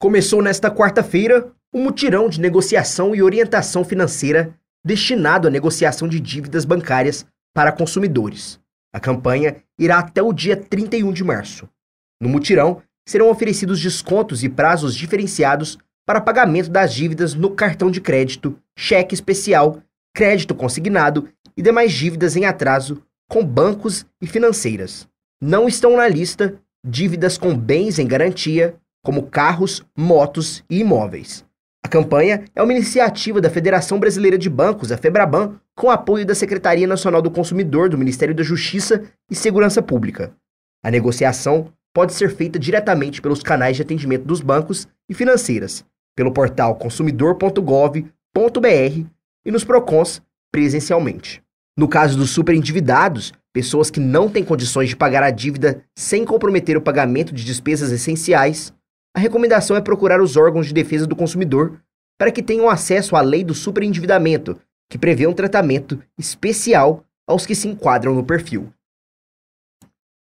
Começou nesta quarta-feira o um mutirão de negociação e orientação financeira destinado à negociação de dívidas bancárias para consumidores. A campanha irá até o dia 31 de março. No mutirão, serão oferecidos descontos e prazos diferenciados para pagamento das dívidas no cartão de crédito, cheque especial, crédito consignado e demais dívidas em atraso com bancos e financeiras. Não estão na lista dívidas com bens em garantia, como carros, motos e imóveis. A campanha é uma iniciativa da Federação Brasileira de Bancos, a Febraban, com apoio da Secretaria Nacional do Consumidor do Ministério da Justiça e Segurança Pública. A negociação pode ser feita diretamente pelos canais de atendimento dos bancos e financeiras, pelo portal consumidor.gov.br e nos PROCONs presencialmente. No caso dos superendividados, pessoas que não têm condições de pagar a dívida sem comprometer o pagamento de despesas essenciais, a recomendação é procurar os órgãos de defesa do consumidor para que tenham acesso à lei do superendividamento, que prevê um tratamento especial aos que se enquadram no perfil.